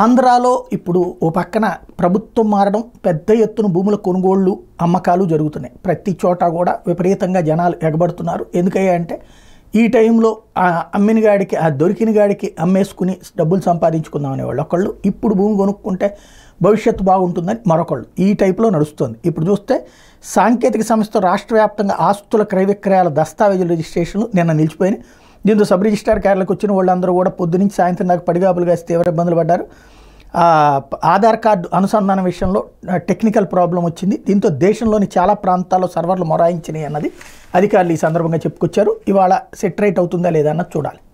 ఆంధ్రాలో ఇప్పుడు ఓ పక్కన ప్రభుత్వం మారడం పెద్ద ఎత్తున భూముల కొనుగోళ్లు అమ్మకాలు జరుగుతున్నాయి ప్రతి చోట కూడా విపరీతంగా జనాలు ఎగబడుతున్నారు ఎందుకయ్యా అంటే ఈ టైంలో ఆ అమ్మిన గాడికి ఆ దొరికిన గాడికి అమ్మేసుకుని డబ్బులు సంపాదించుకుందాం అనేవాళ్ళు ఒకళ్ళు ఇప్పుడు భూమి కొనుక్కుంటే భవిష్యత్తు బాగుంటుందని మరొకళ్ళు ఈ టైప్లో నడుస్తుంది ఇప్పుడు చూస్తే సాంకేతిక సంస్థ రాష్ట్ర వ్యాప్తంగా ఆస్తుల క్రయ విక్రయాల దస్తావేజుల రిజిస్ట్రేషన్లు నిన్న నిలిచిపోయినాయి దీంతో సబ్ రిజిస్ట్రార్ కార్యాలకు వచ్చిన వాళ్ళందరూ కూడా పొద్దునుంచి సాయంత్రం దాకా పడిగాపులుగా తీవ్ర ఇబ్బందులు పడ్డారు ఆధార్ కార్డు అనుసంధానం విషయంలో టెక్నికల్ ప్రాబ్లం వచ్చింది దీంతో దేశంలోని చాలా ప్రాంతాల్లో సర్వర్లు మొరాయించినాయి అన్నది అధికారులు ఈ సందర్భంగా చెప్పుకొచ్చారు ఇవాళ సెటరేట్ అవుతుందా లేదా అన్నది చూడాలి